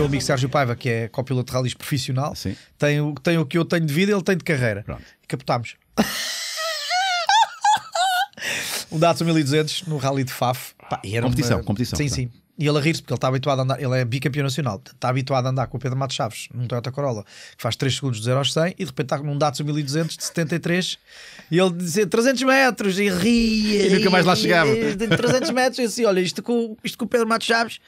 meu amigo Sérgio Paiva, que é copiloto de rallies profissional, Sim. tem o, tem o que eu tenho de vida, ele tem de carreira. Pronto. captámos. um Datsun 1200 no Rally de Faf. Pá, e era competição, uma... competição. Sim, sim. E ele a rir-se porque ele está habituado a andar, ele é bicampeão nacional, está habituado a andar com o Pedro Matos Chaves num Toyota Corolla que faz 3 segundos de 0 aos 100 e de repente está num Datsun 1200 de 73 e ele dizia 300 metros e ria. E nunca mais lá chegava. E, 300 metros e assim, olha, isto com, isto com o Pedro Matos Chaves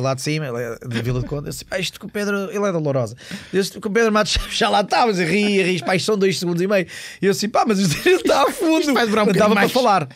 lá de cima, é da Vila de Conde. Eu disse, ah, isto com o Pedro, ele é da Lourosa. Eu disse, com o Pedro Matos já lá está, mas ri, ri, pá, isto são dois segundos e meio. E eu disse, pá, mas isto está a fundo. Isto vai um Dava para falar.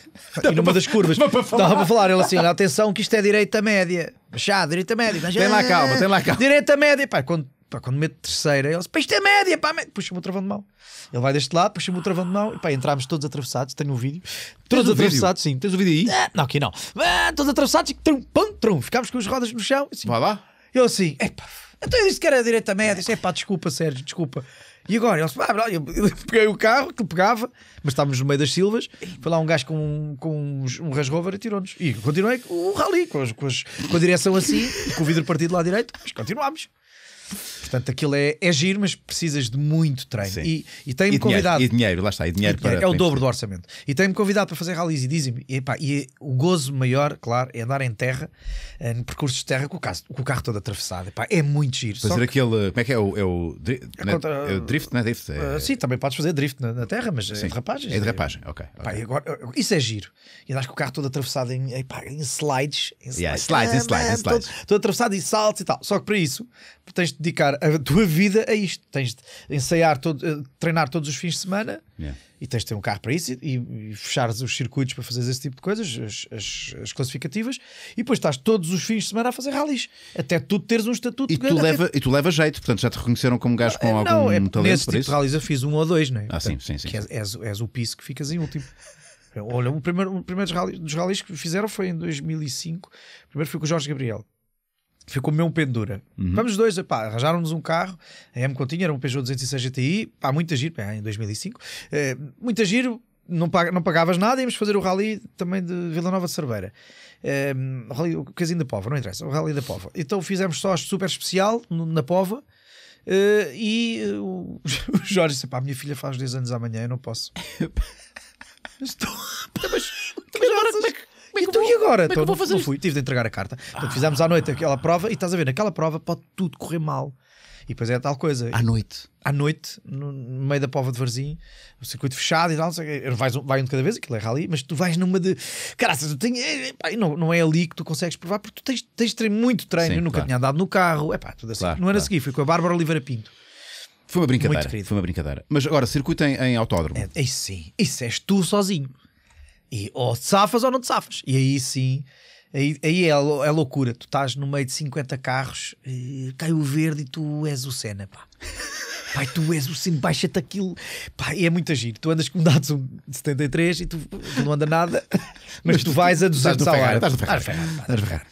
E numa das curvas, dava para falar. Ele assim, atenção que isto é direita média. Chá, direita média. Mas, tem lá calma, tem lá calma. Direita média, pá, quando pá, quando meto terceira, ele disse: isto é média, pá, puxa-me o travão de mão. Ele vai deste lado, puxa-me o travão de mão, e pá, entramos todos atravessados, tenho um vídeo. Todos atravessados, vídeo? sim. Tens o vídeo aí? Ah, não, aqui não. Ah, todos atravessados, e trum, pum, trum, ficámos com as rodas no chão. Assim. Vai lá. Eu assim, epá, então eu disse que era direita média, disse, epá, desculpa, Sérgio, desculpa. E agora? Ele disse, ah, eu peguei o carro que pegava, mas estávamos no meio das silvas. Foi lá um gajo com, com um Range Rover e tirou-nos. E continuei o rally, com, as, com, as, com a direção assim, com o vidro partido lá direito, mas continuámos. Portanto, aquilo é, é giro, mas precisas de muito treino. Sim. E, e tem-me convidado. Dinheiro, e dinheiro, lá está, e dinheiro, e para, É o dobro do orçamento. E tem-me convidado para fazer rallies e dizem-me, e, e é, o gozo maior, claro, é andar em terra, no eh, percurso de terra, com o, com o carro todo atravessado. Epá, é muito giro. Fazer Só aquele. Que... Como é que é? O, é o, é contra... é o drift, não é drift? É... Eh, sim, também podes fazer drift na, na terra, mas é sim. é rapagem É derrapagem, ok. Epá, okay. Agora, eh, isso é giro. E andas com o carro todo atravessado em, epá, em slides. Em slides, yeah, slides, ah, slides, man, slides. Todo, todo atravessado e saltos e tal. Só que para isso, tens de dedicar a tua vida a isto. Tens de ensaiar, todo, eh, treinar todos os fins de semana yeah. e tens de ter um carro para isso e, e fechares os circuitos para fazer esse tipo de coisas, as, as, as, classificativas, e depois estás todos os fins de semana a fazer rallies, até tu teres um estatuto e tu leva E tu leva jeito, portanto já te reconheceram como gajo com eh, não, algum é, talento nesse tipo isso? de rallies eu fiz um ou dois, não é? Ah, portanto, sim, sim, sim. És, és, o piso que ficas em último. Olha, o primeiro, o primeiro dos, rallies, dos rallies que fizeram foi em 2005. O primeiro foi com o Jorge Gabriel ficou um pendura. Uhum. Vamos dois, pá, arranjaram-nos um carro, a M continha, era um Peugeot 206 GTI, pá, muita giro, pá, em 2005, é, eh, giro, não, pag não pagavas nada, íamos fazer o rally também de Vila Nova de Cerveira. Um, eh, rally, o casinho da Pova, não interessa, o rally da Pova. Então fizemos só super especial na Pova. Eh, e o Jorge disse: pá, minha filha faz 10 anos amanhã, eu não posso. Estou agora. É então, não, não fui, tive de entregar a carta. Então, ah. fizemos à noite aquela prova e estás a ver, naquela prova pode tudo correr mal. E depois é tal coisa. À noite. À noite, no, meio da pova de Varzim, o circuito fechado e tal, não sei, um, vai um de cada vez, aquilo é rally, mas tu vais numa de. graças eu tenho. É, é, não, não é ali que tu consegues provar, porque tu tens, tens treino, muito treino, Sim, eu nunca claro. tinha andado no carro, é pá, tudo assim. Claro, era ano claro. a seguir, fui com a Bárbara Oliveira Pinto. Foi uma brincadeira. Foi uma brincadeira. Mas agora, circuito em, em autódromo. É, isso sim. Isso és tu sozinho. E ou te safas ou não te safas. E aí sim, aí, aí é, é loucura. Tu estás no meio de 50 carros, e eh, cai o verde e tu és o Senna, pá. Pai, tu és o Senna, baixa-te aquilo. Pá, e é muito giro. Tu andas com dados um de 73 e tu, tu não anda nada, mas, mas tu, tu vais a 200 ao ar. Estás a ferrar. Estás a ferrar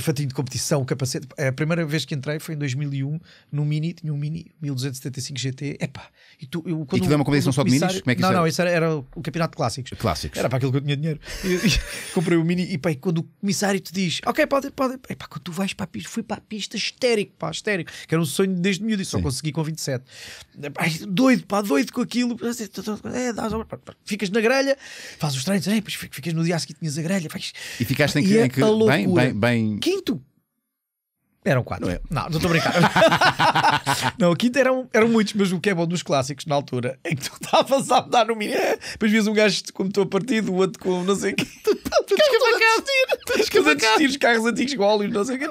fatinho de competição, capacete. A primeira vez que entrei foi em 2001, no Mini, tinha um Mini 1275 GT. Epá, e tu, eu, quando, e tivemos é uma competição só de Minis? Como é que não, isso não, isso era, era o campeonato de clássicos. Clássicos. Era para aquilo que eu tinha dinheiro. comprei o um Mini e pá, e quando o comissário te diz, ok, pode, pode. Epá, quando tu vais para a pista, fui para a pista histérico, pá, histérico, que era um sonho desde miúdo só consegui com 27. Epá, doido, pá, doido com aquilo. É, é ficas na grelha, fazes os treinos, é, ficas no dia a seguinte, tinhas a grelha. E ficaste em que, em que bem, bem, bem Quinto eram quatro. Não, é. não, estou a brincar. não, o quinto eram, eram muitos, mas o que é bom dos clássicos na altura é que tu estavas a mudar no mínimo. Eh, depois vias um gajo com estou a partido, o outro com não sei o quê. Tu estás a desistir os carros antigos com óleo, não sei o quê.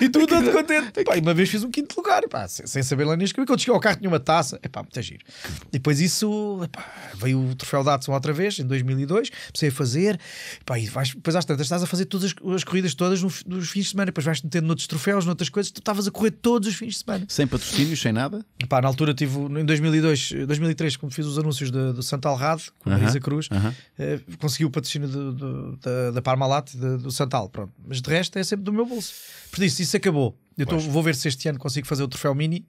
E tu todo contente. Pá, uma vez fiz um quinto lugar, pá, sem, sem saber lá nem escrever. Quando cheguei ao carro tinha uma taça. É pá, muito giro. E depois isso, epá, veio o troféu da Adson outra vez, em 2002. Comecei a fazer. Epá, e vais, depois às tantas estás a fazer todas as, as corridas todas nos, nos fins de semana. Depois vais te metendo noutros troféus euros noutras coisas, tu estavas a correr todos os fins de semana. Sem patrocínios, sem nada? Pá, na altura tive, em 2002, 2003, quando fiz os anúncios do, do Santo Alrado, com a uh -huh. Cruz, uh -huh. eh, consegui o patrocínio do, do, da, da Parmalat, do, do Santal, pronto. Mas de resto é sempre do meu bolso. Por isso, isso acabou. Eu tô, vou ver se este ano consigo fazer o troféu mini,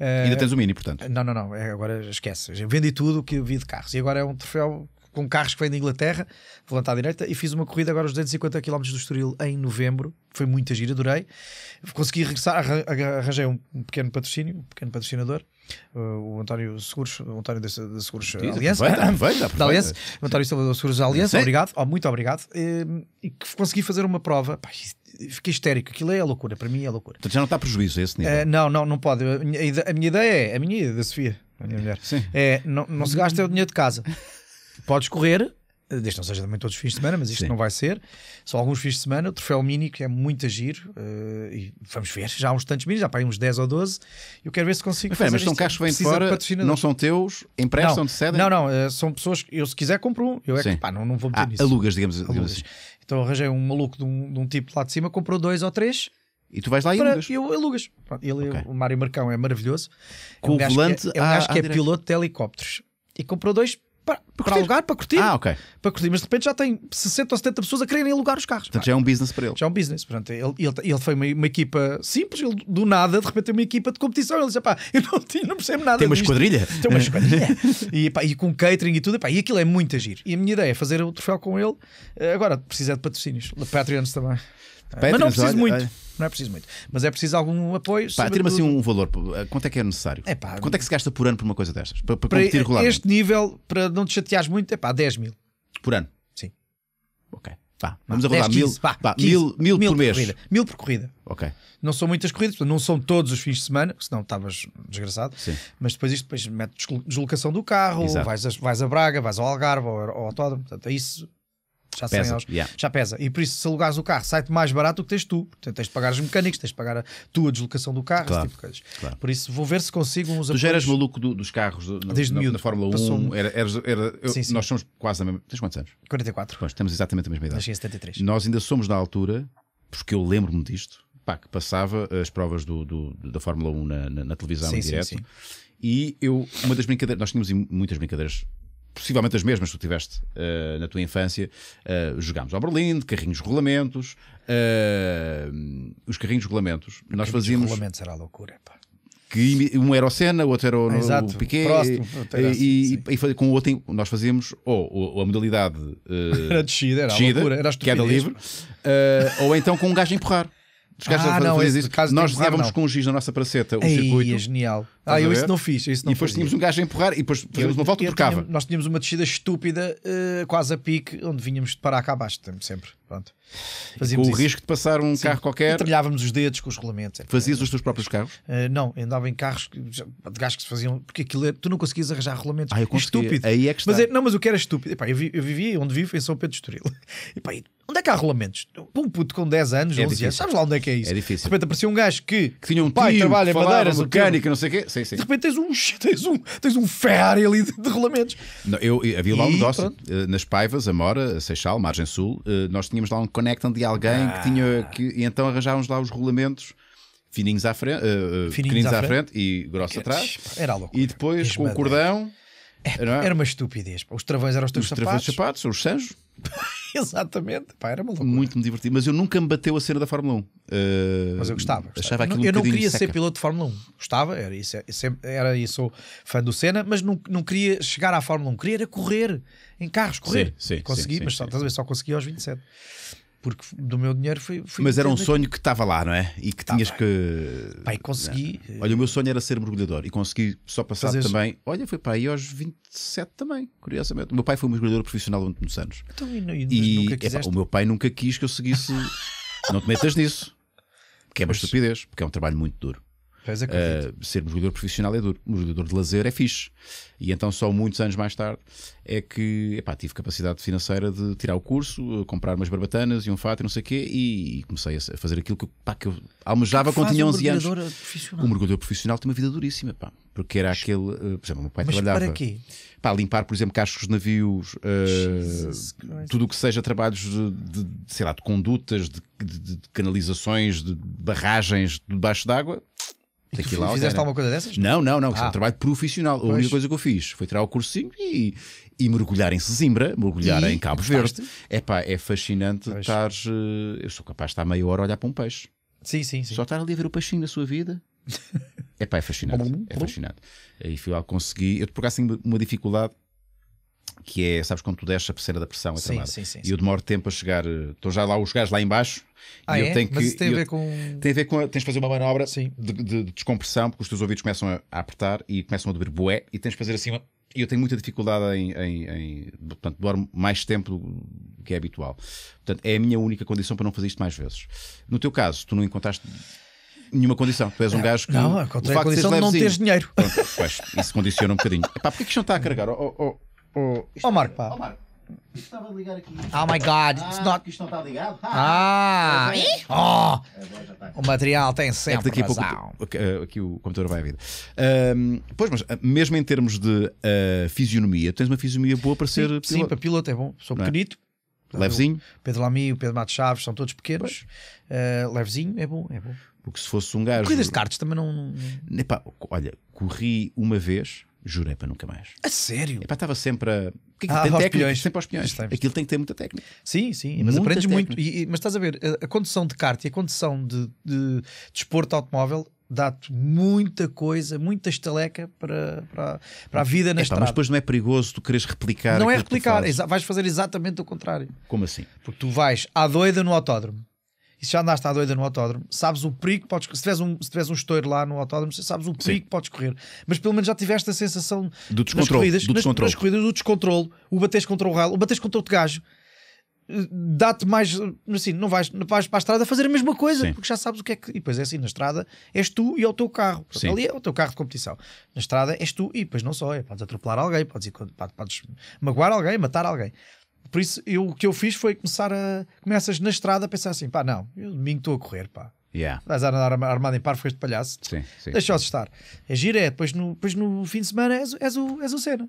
Uh, Ainda tens o Mini, portanto. Não, não, não. É, agora esquece. Eu vendi tudo o que vi de carros. E agora é um troféu com carros que vêm da Inglaterra, volante à direita, e fiz uma corrida agora os 250 km do Estoril em novembro. Foi muita gira, adorei. Consegui regressar, arranjei um pequeno patrocínio, um pequeno patrocinador. Uh, o António Seguros, o António da, Seguros uh, Sim, Aliança, aproveita, aproveita, aproveita. da Aliança, o António Salvador Seguros da Aliança, obrigado, oh, muito obrigado. Eh, e, e consegui fazer uma prova, Pai, fiquei histérico, aquilo é loucura, para mim é loucura. Então já não está prejuízo esse nível? Uh, não, não, não pode. A minha, a minha ideia é, a minha ideia da Sofia, a minha mulher, Sim. é não, não se gasta o dinheiro de casa. Podes correr, desde não seja também todos os fins de semana, mas isto Sim. não vai ser. Só alguns fins de semana. O troféu mini, que é muito giro. Uh, e vamos ver, já há uns tantos mini, já para aí uns 10 ou 12. Eu quero ver se consigo. Mas, fazer mas são carros que vêm fora, não são teus, emprestam, te cedem? Não, não, uh, são pessoas que eu, se quiser, compro um. Eu é Sim. que pá, não, não vou meter ah, nisso. Alugas, digamos, alugas. Assim. Então arranjei um maluco de um, de um tipo lá de cima, comprou dois ou três. E tu vais lá e para, alugas. Eu alugas. Pronto, ele, okay. O Mário Marcão é maravilhoso. Com é um o volante. Que é, é um à, que é piloto de helicópteros. E comprou dois para, para, para alugar, para curtir. Ah, ok. Para curtir, mas de repente já tem 60 ou 70 pessoas a quererem alugar os carros. Portanto, já é um business para ele. Já é um business. Portanto, ele, ele, ele foi uma, uma, equipa simples, ele do nada, de repente tem uma equipa de competição. Ele disse: pá, eu não, não percebo nada. Tem uma disto. esquadrilha. Tem uma esquadrilha. e, pá, e com catering e tudo, pá, e aquilo é muito agir. E a minha ideia é fazer o troféu com ele. Eh, agora precisa de patrocínios. Patreons também. Patreons, mas não preciso olha, muito. Olha. Não é preciso muito, mas é preciso algum apoio. Pá, tira-me assim um valor. Eh, quanto é que é necessário? É pá, Quanto é que se gasta por ano por uma coisa destas? Para, para, para competir regularmente? Este nível, para não te chateares muito, é pá, 10 mil. Por ano? Sim. Ok. Pá, vamos arrumar mil, mil, mil, mil, por mês. Corrida, mil por corrida. Ok. Não são muitas corridas, não são todos os fins de semana, senão estavas desgraçado. Sim. Mas depois isto depois mete deslocação do carro, vais a, vais a, Braga, vais ao Algarve ou ao, Autódromo. Portanto, é isso já, pesa, euros, yeah. já pesa. E por isso, se alugares o carro, sai-te mais barato do que tens tu. Portanto, tens de pagar os mecânicos, tens de pagar a tua deslocação do carro, claro, esse tipo de coisas. Claro. Por isso, vou ver se consigo uns Tu já eras maluco do, dos carros do, no, Desde na, miúdo, na Fórmula 1. Era, era, era eu, sim, sim. Nós somos quase a mesma. Tens quantos anos? 44. Pois, temos exatamente a mesma idade. Nasci em 73. Nós ainda somos da altura, porque eu lembro-me disto, pá, que passava as provas do, do da Fórmula 1 na, na, na televisão sim, em direto. E eu, uma das brincadeiras, nós tínhamos muitas brincadeiras possivelmente as mesmas que tu tiveste uh, na tua infância. Uh, jogámos ao Berlim, carrinhos de regulamentos. Uh, os carrinhos de regulamentos, Porque nós fazíamos. Os regulamentos era a loucura, pá. Que um era o Senna, o outro era o, ah, exato, o Piquet, próximo, e, assim, e, e, com o outro nós fazíamos ou, ou a modalidade uh, era descida, era descida, loucura, era queda é livre, ou então com um gajo a empurrar. Os gajos ah, não, fazer isso. Nós desenhávamos com um giz na nossa praceta o Ei, circuito. É genial. Ah, eu isso não fiz. Isso não e depois tínhamos um gajo a empurrar e depois fazíamos uma volta e trocava. Tínhamos, nós tínhamos uma descida estúpida, uh, quase a pique, onde vínhamos de parar cá abaixo, sempre. Pronto. Fazíamos com o isso. risco de passar um Sim. carro qualquer. Trilhávamos os dedos com os rolamentos. Fazias os teus próprios carros? Uh, não, andava em carros de gajos que se faziam. Porque aquilo é, tu não conseguias arranjar rolamentos. Ah, eu estúpido. Aí é que está. Mas, é, não, mas o que era estúpido. Epá, eu, vi, eu vivia onde vivo, em São Pedro de Estoril. Epá, Onde é que há rolamentos? Para um puto com 10 anos, é 11 difícil. anos, sabes lá onde é que é isso? É difícil. De repente aparecia um gajo que, que tinha um pai, tio, trabalha em madeira, mecânica, não sei o quê, sim, sim. De repente tens um, tens um, tens um Ferrari ali de, de rolamentos. Não, eu, havia lá um negócio eh, nas Paivas, Amora, Seixal, Margem Sul. Eh, nós tínhamos lá um Connectant de alguém ah. que tinha ah. que, e então arranjávamos lá os rolamentos fininhos à frente, uh, fininhos à, à frente. e grosso atrás. Era louco. E depois Esmadeira. com o cordão. É, é, Era uma estupidez. Os travões eram os teus os sapatos. Os travões sapatos, os sanjos. Exatamente. Pá, era uma loucura. Muito me diverti. Mas eu nunca me bateu a cena da Fórmula 1. Uh, ah, mas eu gostava. gostava. Achava eu, não, eu não queria seca. ser piloto de Fórmula 1. Gostava, era isso. É, era isso. Sou fã do Senna, mas não, não queria chegar à Fórmula 1. Queria era correr em carros, correr. Sim, sim, consegui, sim, mas só, sim. Vez, só consegui aos 27 porque do meu dinheiro fui. fui Mas era um sonho que estava lá, não é? E que tá tinhas que. Pai, consegui. Né? Eh, olha, o meu sonho era ser mergulhador e consegui só passar Fazer também. Isso. Olha, foi para aí aos 27 também, curiosamente. O meu pai foi um mergulhador profissional durante muitos anos. Então, e, não, e é, pá, o meu pai nunca quis que eu seguisse. não te metas nisso. Que é uma pois. estupidez, porque é um trabalho muito duro. Uh, ser um jogador profissional é duro, um jogador de lazer é fixe. E então, só muitos anos mais tarde, é que epá, tive capacidade financeira de tirar o curso, eh, comprar umas barbatanas e um fato e não sei o quê, e, comecei a fazer aquilo que, pá, que eu almejava é quando tinha 11 um anos. Um mergulhador profissional tem uma vida duríssima, pá, porque era aquele. Uh, por exemplo, meu pai Mas trabalhava. Para quê? Pá, limpar, por exemplo, cascos de navios, uh, tudo o que seja trabalhos de, de, sei lá, de condutas, de, de, de canalizações, de barragens debaixo d'água, e tu lá fizeste alguma coisa dessas? Não, não, não. Isso é um trabalho profissional. Pois. A única coisa que eu fiz foi tirar o cursinho e, e mergulhar em Sesimbra, mergulhar e? em Cabo Verde. É pá, é fascinante estar. Eh, eu sou capaz de estar meia hora a olhar para um peixe. Sim, sim, sim. Só estar ali a ver o peixinho da sua vida. é pá, é fascinante. é fascinante. E fui lá, consegui. Eu, por acaso, uma dificuldade que é, sabes quando tu deixas a pulseira da pressão é sim, Sim, sim, e eu demoro tempo a chegar, estou já lá os gajos lá embaixo ah, e eu é? tenho que... Mas tem a ver com... Tem a ver com, a, tens de fazer uma manobra de, de, descompressão porque os teus ouvidos começam a, a apertar e começam a doer boé e tens de fazer assim E eu tenho muita dificuldade em, em, em portanto, demoro mais tempo do que é habitual. Portanto, é a minha única condição para não fazer isto mais vezes. No teu caso, tu não encontraste nenhuma condição. Tu és um gajo que. Não, encontrei a condição de, de não teres dinheiro. Pronto, pois, isso condiciona um bocadinho. Epá, porquê que isto não está a carregar? oh, oh, oh. Oh, oh Marco, pá. Oh, Marco. Isto estava a ligar aqui. Oh my god, ah, it's not. Isto não está ligado? Ah! ah. É oh. O material tem sempre. É daqui a razão. pouco. Eh, aqui o computador vai à vida. pois, mas eh, mesmo em termos de uh, fisionomia, tens uma fisionomia boa para sim, ser piloto. Sim, para piloto é bom. Sou é? pequenito. É? Levezinho. Pedro Lamy, o Pedro Mato Chaves são todos pequenos. Uh, levezinho, é bom, é bom. Porque se fosse um gajo. Corridas de cartas também não. Epá, olha, corri uma vez Jurei para nunca mais. A sério? Epá, estava sempre a. aquilo é ah, tem técnica, sempre aos pinhões. Aquilo tem que ter muita técnica. Sim, sim, mas muita aprendes técnica. muito. E, mas estás a ver, a, a condução de kart e a condução de, desporto de automóvel dá-te muita coisa, muita estaleca para, para, para a vida na Epá, estrada. Mas depois não é perigoso tu queres replicar. Não é replicar, vais fazer exatamente o contrário. Como assim? Porque tu vais à doida no autódromo e se já andaste à doida no autódromo, sabes o perigo que podes. Se tiveres um, se tiveres um estouro lá no autódromo, sabes o perigo que podes correr. Mas pelo menos já tiveste a sensação do nas corridas, do descontrole. Nas, nas corridas, do descontrole, o bateres contra o ralo, o bateres contra o gajo. Eh, dá-te mais eh, assim, não vais, não vais para a estrada fazer a mesma coisa, Sim. porque já sabes o que é que. E depois é assim: na estrada és tu e é o teu carro. ali é o teu carro de competição. Na estrada és tu e depois não só, é, podes atropelar alguém, podes, ir, podes, podes magoar alguém, matar alguém. Por isso, eu, o que eu fiz foi começar a. Começas na estrada a pensar assim: pá, não, eu domingo estou a correr, pá. Yeah. a andar armado em par com este palhaço. Sim, sim, Deixa-os estar. É gira, é, depois no, depois no fim de semana és, és, o, és o cena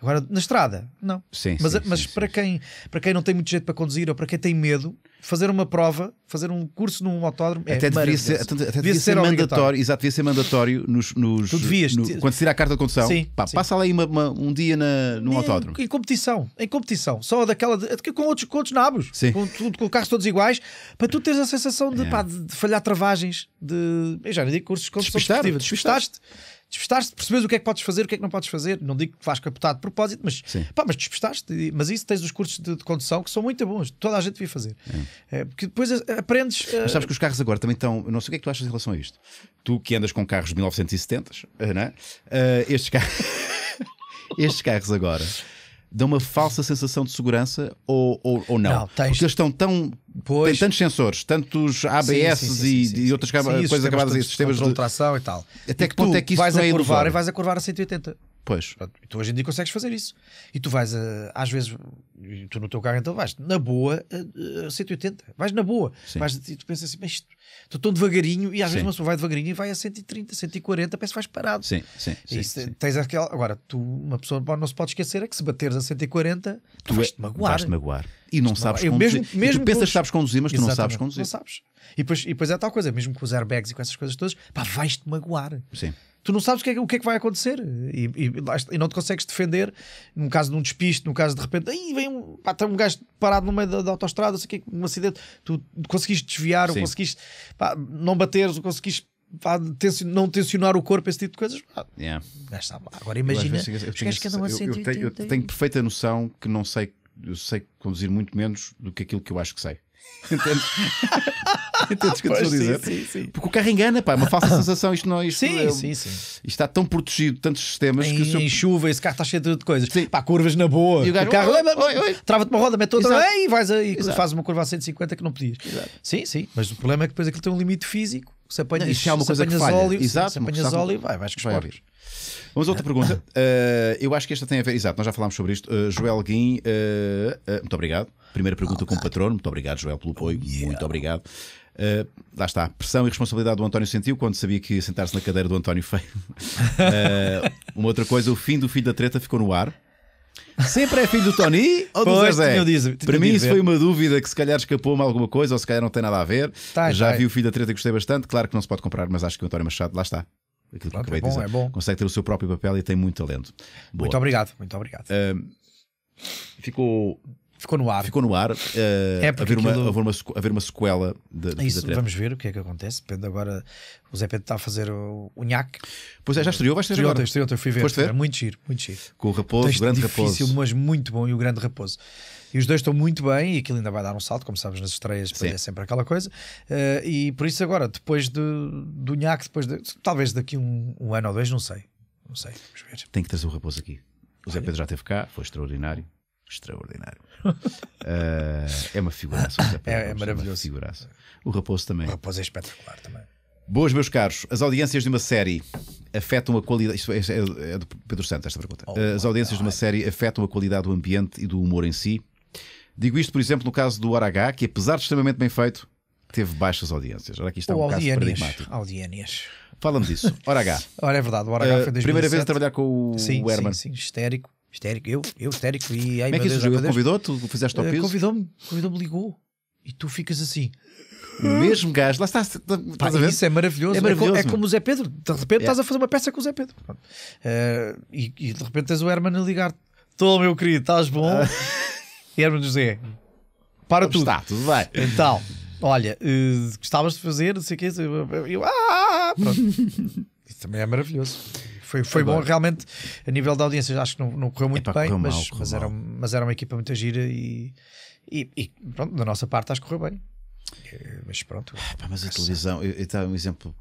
Agora, na estrada, não. Sim, mas sim, mas sim, para, Quem, para quem não tem muito jeito para conduzir ou para quem tem medo, fazer uma prova, fazer um curso num autódromo é até é devia ser, até, até devia, devia ser, ser mandatório, exato, devia ser mandatório nos, nos devias, no, quando se tira a carta de condução, sim, pá, sim. passa lá uma, uma, um dia na, num autódromo. Em competição, em competição, só daquela de, com outros com outros nabos, sim. com, tudo, com carros todos iguais, para tu teres a sensação de, é. pá, de, de, falhar travagens, de eu já não digo cursos de competição Despistar, despistaste. Despistaste, percebes o que é que podes fazer, o que é que não podes fazer. Não digo que vais captar de propósito, mas, pá, mas despistaste. Mas isso tens os cursos de, de condução que são muito bons, toda a gente devia fazer. É. É, porque depois aprendes. A... Mas sabes eh, que os carros agora também estão. Não sei o que é que tu achas em relação a isto. Tu que andas com carros de 1970, eh, não é? Uh, estes, car... estes carros agora dão uma falsa sensação de segurança ou, ou, ou não? não tens... Porque eles estão tão. Pois... Têm tantos sensores, tantos ABS sim, sim, sim, e, e, outras coisas acabadas, sistemas de, de tração e tal. Até e que ponto é que isso vais é a curvar e vais a curvar a 180? Pois. Pronto, tu hoje em dia consegues fazer isso. E tu vais, às vezes, tu no teu carro então vais, na boa, a, 180. Vais na boa. mas Vais, e tu pensas assim, mas isto, estou tão devagarinho, e às sim. vezes uma pessoa vai devagarinho e vai a 130, 140, parece que vais parado. Sim, sim. e sim. Tens aquela, agora, tu, uma pessoa não se pode esquecer é que se bateres a 140, tu é, vais-te magoar. Vais-te magoar e não sabes conduzir. Mesmo, mesmo tu pensas que sabes conduzir, mas tu não sabes conduzir. Não sabes. E depois, e depois é tal coisa, mesmo com os airbags e com essas coisas todas, pá, vais-te magoar. Sim tu não sabes o que é, o que, é que vai acontecer e, e, e, não te consegues defender. No caso de um despiste, no caso de repente, aí vem um, pá, tá um gajo parado no meio da, da autostrada, sei que, um acidente, tu conseguiste desviar, ou conseguiste pá, não bateres, ou conseguiste. Pá, não tensionar o corpo, esse tipo de coisas. Yeah. Agora imagina. eu tenho perfeita noção que não sei eu sei conduzir muito menos do que aquilo que eu acho que sei. Entendes? Entendes o que eu estou a dizer? Sim, sim, Porque o carro engana, pá, é uma falsa sensação. Isto não é, isto, sim, é, sim, sim. Isto está tão protegido, tantos sistemas. Em, que em chuva, esse carro está cheio de coisas. Sim. Pá, curvas na boa. E o, gajo, o carro trava-te uma roda, mete outra e vais e faz uma curva a 150 que não podias. Exato. Sim, sim. Mas o problema é que depois aquilo tem um limite físico. Se apanhas, não, é uma coisa se apanhas que óleo, Exato, se apanhas óleo, vai, vais com os Vamos a outra pergunta. Uh, eu acho que esta tem a ver. Exato, nós já falámos sobre isto. Uh, Joel Guim, uh, eh, muito obrigado. Primeira pergunta oh, com o patrono. Muito obrigado, Joel, pelo apoio. Oh, yeah. Muito obrigado. Uh, lá está, pressão e responsabilidade do António sentiu quando sabia que sentar-se na cadeira do António feio. uma outra coisa, o fim do filho da treta ficou no ar. Sempre é filho do Tony ou do pois, Zezé? Para mim, isso foi uma dúvida que se calhar escapou-me alguma coisa ou se calhar não tem nada a ver. Tá, Já tá. vi o filho da treta e gostei bastante. Claro que não se pode comprar, mas acho que o António Machado, lá está, aquilo Pronto, que acabei é bom, de dizer. É bom. Consegue ter o seu próprio papel e tem muito talento. Boa. Muito obrigado, muito obrigado. Uh, ficou. Ficou no ar. Ficou no ar. Uh, é aquilo... uma, haver, uma, uma sequela de, de Isso, vamos ver o que é que acontece. Depende agora. O Zé Pedro está a fazer o, o nhaque. Pois é, já estreou, vais estreou, agora. Estreou, estreou, fui ver. Foste ver? Muito giro, muito giro. Com o Raposo, o Grande difícil, Raposo. difícil, mas muito bom. E o Grande Raposo. E os dois estão muito bem e aquilo ainda vai dar um salto, como sabes, nas estreias é sempre aquela coisa. Uh, e por isso agora, depois de, do Nhaque, depois de, talvez daqui um, um, ano ou dois, não sei. Não sei, vamos ver. Tem que trazer o Raposo aqui. O Zé Pedro já esteve cá, foi extraordinário. Extraordinário. uh, é uma figuraça. é, é, é maravilhoso. figuraça. O Raposo também. O Raposo é espetacular também. Boas, meus caros. As audiências de uma série afetam a qualidade. Isto é, é, é do Pedro Santos, esta pergunta. Oh, As audiências de uma série afetam a qualidade do ambiente e do humor em si. Digo isto, por exemplo, no caso do Aragá, que apesar de extremamente bem feito, teve baixas audiências. Ora, aqui está Ou é um caso paradigmático. Audiências. Fala-me disso. Ora H. Ora, é verdade. O Ora H eh, foi 2007. Primeira vez a trabalhar com o sim, Herman. Sim, sim, histérico. Histérico. Eu, eu histérico. E, aí Como é que isso Ele convidou-te? Fizeste ao eh, piso? convidou-me. Convidou-me, ligou. E tu ficas assim. O mesmo gajo, lá está. Tá, estás a ver? Isso é maravilhoso. É, maravilhoso, é, é, como, é como o Zé Pedro. De repente yeah. estás a fazer uma peça com o Zé Pedro. Uh, e, e, de repente tens o Herman a ligar-te. Estou, meu querido, estás bom? Hermano José, para Como tudo. Está, tudo bem. Então, olha, uh, gostavas de fazer, não sei o quê. Eu, ah, pronto. Isso também é maravilhoso. Foi, foi bom, realmente, a nível da audiência, acho que não, não correu muito Epa, bem, correu mas, mal, mas, era, mas, era, uma equipa muito gira e, e, e, pronto, da nossa parte, acho que correu bem. Eh, mas pronto. Epa, ah, mas a televisão, eu, é estava um exemplo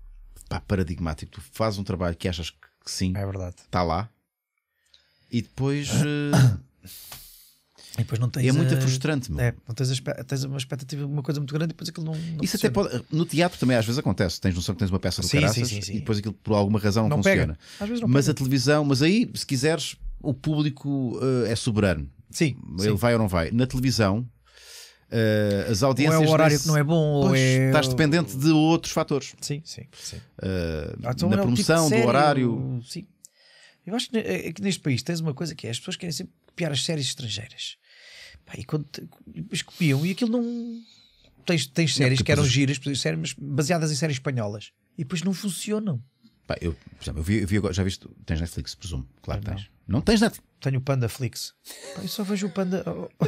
pá, paradigmático. Tu fazes um trabalho que achas que sim, é verdade, está lá, e depois. Uh, E depois não tens é muito a... frustrante, meu. É, não tens, a, tens uma expectativa, uma coisa muito grande e depois aquilo não, não Isso funciona. até pode, no teatro também às vezes acontece, tens noção que tens uma peça do sim, caraças sim, sim, e depois aquilo por alguma razão não, não funciona. mas pega. a televisão, mas aí, se quiseres, o público uh, é soberano. Sim. Ele vai ou não vai. Na televisão, Uh, as audiências. Ou é o horário que não é bom, pois, é... Estás dependente de outros fatores. Sim, sim. sim. Uh, então, na é tipo promoção, tipo do horário. Sim. Eu acho que, é, que neste país tens uma coisa que é as pessoas querem sempre copiar as séries estrangeiras. Pá, e quando, mas copiam e aquilo não. Tens, tens séries que eram giras, séries baseadas em séries espanholas e depois não funcionam. Pá, eu, por exemplo, eu vi, eu vi agora, já viste? Tens Netflix, presumo. Claro que tens. Não. tens Netflix. Tenho o Pandaflix. Pá, eu só vejo o Panda. Oh, oh.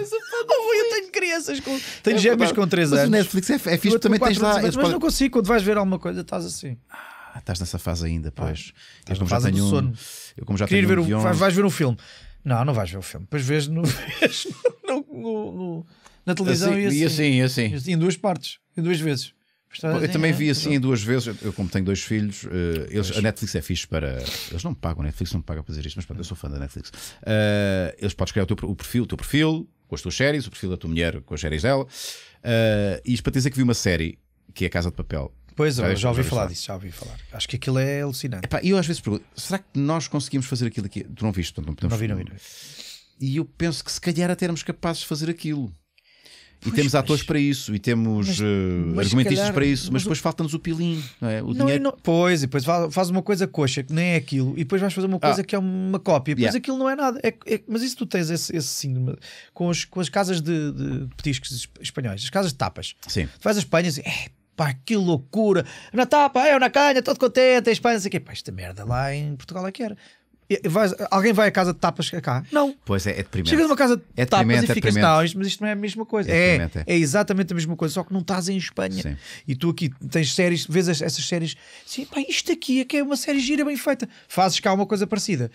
eu tenho crianças com. É tenho é gêmeas com 3 anos. Mas o Netflix é, é fixe, também tens lá. Mas, mas não consigo, quando vais ver alguma coisa, estás assim. Ah, estás nessa fase ainda, pois. Ah, eu, como já tenho um, eu como já Queria tenho ver um, vais ver um filme. Não, não vais ver o filme. Depois vês no, no, no, no na televisão assim, e, assim. assim, e assim. E assim. Em duas partes, em duas vezes. Tá eu assim, também é. vi assim em duas vezes. Eu, como tenho dois filhos, uh, eles, a Netflix é fixe para. Eles não me pagam, a Netflix não me paga para fazer isto, mas pronto, eu sou fã da Netflix. Uh, eles podes criar o teu o perfil, o teu perfil com as tuas séries, o perfil da tua mulher com as séries dela. Uh, e isto para dizer que vi uma série que é a Casa de Papel Pois, já, já ouvi falar disso, já ouvi falar. Acho que aquilo é alucinante. E eu às vezes pergunto, será que nós conseguimos fazer aquilo aqui? Tu não viste, não podemos. Não vi, não vi, não E eu penso que se calhar até éramos capazes de fazer aquilo. E pois, temos atores mas... para isso, e temos mas, uh, mas argumentistas calhar, para isso, mas depois o... falta-nos o pilim, não é? O não, dinheiro... Não... Pois, e depois faz uma coisa coxa que nem é aquilo, e depois vais fazer uma coisa ah. que é uma cópia, e depois yeah. aquilo não é nada. É, é... Mas isso tu tens esse, esse síndrome com, os, com as casas de, de petiscos espanhóis, as casas de tapas. Sim. Tu vais a Espanha e assim, é, Pá, que loucura! Na tapa, eu é, na canha, todo contente, em Espanha, não sei o quê. Pá, esta merda lá em Portugal é que era. alguém vai à casa de tapas cá? Não. Pois é, é deprimente. Chegas a uma casa de É tapas e é ficas, não, mas isto não é a mesma coisa. É É, é. é exatamente a mesma coisa, só que não estás em Espanha. Sim. E tu aqui tens séries, vês as- essas séries, sim, pá, isto aqui é que é uma série gira bem feita. Fazes cá uma coisa parecida.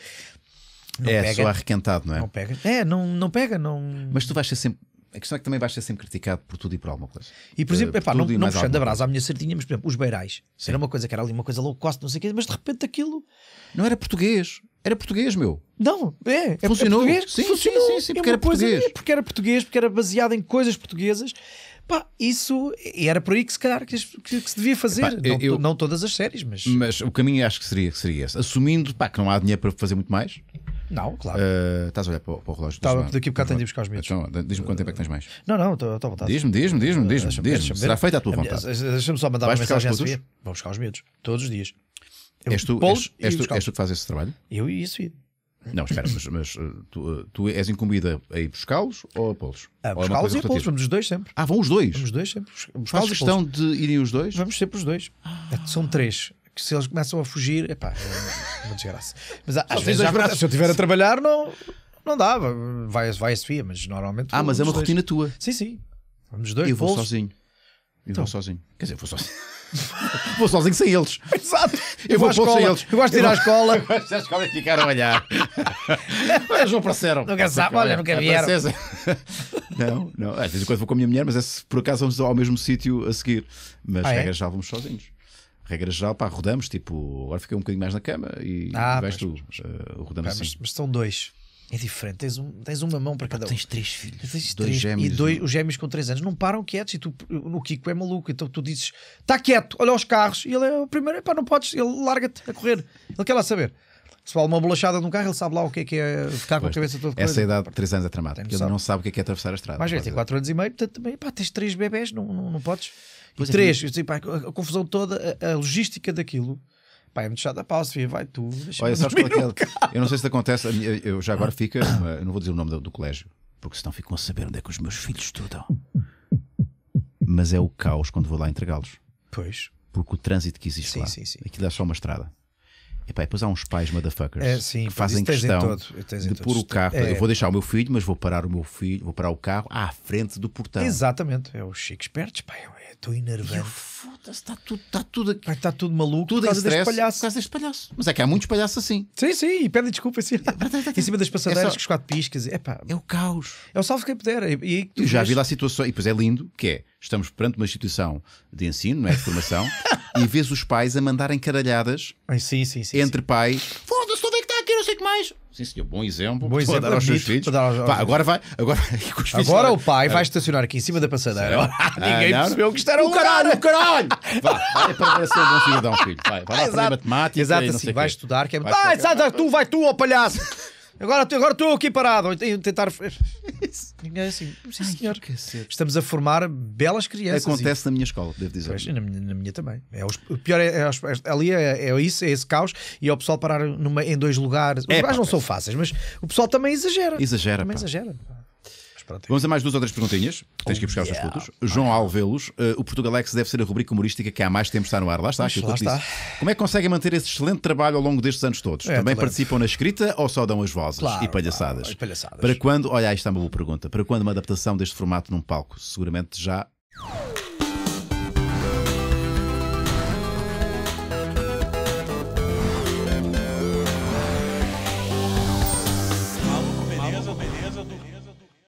Não é, pega. só arrequentado, não é? Não pega. É, não, não pega, não. Mas tu vais ser sempre a questão é que também vais ser sempre criticado por tudo e por alguma coisa. E por exemplo, uh, epá, não, não puxando a brasa à minha sardinha, mas por exemplo, os beirais. Sim. Era uma coisa que era ali uma coisa low cost, não sei o quê, mas de repente aquilo. Não era português. Era português, meu. Não, é. é Funcionou. É sim, Funcionou. Sim, sim, sim, é porque é era português. porque era português, porque era baseado em coisas portuguesas. Pá, isso era por aí que se calhar que, que, que se devia fazer. não, eu, não, todas as séries, mas. Mas o caminho acho que seria, que seria esse. Assumindo pá, que não há dinheiro para fazer muito mais, não, claro. Uh, estás a olhar para, o, para o relógio. Estava, tá, daqui a bocado tenho de buscar os miúdos. Então, diz-me quanto tempo é que tens mais. Não, não, estou à vontade. Diz-me, diz-me, diz-me, eh, diz-me. Diz Será feita a tua vontade. Eh, deixa-me só mandar Vais uma mensagem à Sofia. Vou buscar os miúdos, todos os dias. Eu, és tu, és, és, tu, és tu que fazes esse trabalho? Eu e isso. Não, espera, mas, mas tu, tu, és incumbida a ir buscá-los ou a pô-los? É buscá-los é e a pô-los, vamos os dois sempre. Ah, vão os dois? Vamos os dois sempre. Buscá-los estão de irem os dois? Vamos sempre os dois. Ah. São três se eles começam a fugir, epá, é uma é desgraça. Mas às vezes, já, se eu estiver a trabalhar, não, não dava. Vai, vai a Sofia, mas normalmente. Ah, mas é uma dois. rotina tua. Sim, sim. Vamos dois. Eu vou sozinho. Eu então, vou sozinho. Quer dizer, eu vou sozinho. vou sozinho sem eles. Exato. Eu, eu vou, vou sem eles. Eu gosto de ir à escola. Eu gosto de ir à escola e ficar a olhar. Eles não apareceram. Nunca sabe, olha, nunca é vieram. Não, não. Às vezes quando vou com a minha mulher, mas é se por acaso vamos ao mesmo sítio a seguir. Mas ah, é? já vamos sozinhos regra geral, pá, rodamos, tipo, agora fica um bocadinho mais na cama e ah, vais tu uh, rodando assim. Mas, mas, são dois. É diferente, tens, um, tens uma mão para cada um. Tens três filhos. Tens dois três, gêmeos. E dois, os gêmeos com três anos não param quietos e tu, o Kiko é maluco, então tu dizes, está quieto, olha os carros. E ele é o primeiro, pá, não podes, ele larga-te a correr. Ele quer lá saber se fala uma bolachada num carro, ele sabe lá o que é que é ficar com a cabeça toda Essa idade de 3 anos é tramada, porque ele não sabe o que é que é atravessar a estrada. Mas tem 4 anos e meio, portanto, também, pá, tens 3 bebés, não, não, não podes. Pois e 3, é pá, a, confusão toda, a, a logística daquilo. Pá, é muito chato. Pá, Sofia, vai tu. Olha, sabes qual é que é? Eu não sei se te acontece, eu já agora fica, eu não vou dizer o nome do, do colégio, porque senão ficam a saber onde é que os meus filhos estudam. Mas é o caos quando vou lá entregá-los. Pois. Porque o trânsito que existe sim, lá, sim, sim. aquilo é só uma estrada. Epá, depois é há uns pais motherfuckers é, sim, que fazem questão de pôr o carro. É. Eu vou deixar o meu filho, mas vou parar o meu filho, vou parar o carro à frente do portão. Exatamente, é o chico espertos, pá, estou é, é enervante. Foda-se, está tudo, está tudo aqui. Está tudo maluco tudo por causa deste palhaço. Mas é que há muitos palhaços assim. Sim, sim, e pedem desculpa assim. em cima das passadeiras é só... com os quatro piscas. Epá, é o caos. É o salvo quem puder. E, e já vi lá situações, e pois é lindo, que é, estamos perante uma instituição de ensino, não é? De formação. e vês os pais a mandarem caralhadas sim, sim, sim, entre pais. Foda-se, onde é que está aqui, não sei o que mais. Sim, senhor, bom exemplo. Bom exemplo dar aos é seus filhos. Aos... agora vai. Agora, agora o pai é. vai estacionar aqui em cima da passadeira. É. Ninguém ah, percebeu que isto era um caralho, o caralho. Vá, vai para ser um bom cidadão, filho. Vai, vai lá matemática. Exato, assim, vai estudar. Que é... vai ah, tu vai tu, ó palhaço. Agora agora estou aqui parado. Tentar. É assim, sim, senhor. Ai, Estamos a formar belas crianças. Acontece e... na minha escola, devo dizer. Pois, na, minha, na, minha, também. É os, o pior é, é, é ali é, é, isso, é esse caos. E é o pessoal parar numa, em dois lugares. Os é, pá, não é. são fáceis, mas o pessoal também exagera. Exagera. Também pá. exagera pronto. Vamos a mais duas ou três perguntinhas. Tens que ir buscar os teus oh, putos. João Alvelos, uh, o Portugalex deve ser a rubrica humorística que há mais tempo está no ar. Lá está, aquilo lá que está. Como é que conseguem manter esse excelente trabalho ao longo destes anos todos? É, Também participam na escrita ou só dão as vozes claro, e, palhaçadas? Claro, palhaçadas? Para quando, olha, isto está uma boa pergunta. Para quando uma adaptação deste formato num palco? Seguramente já.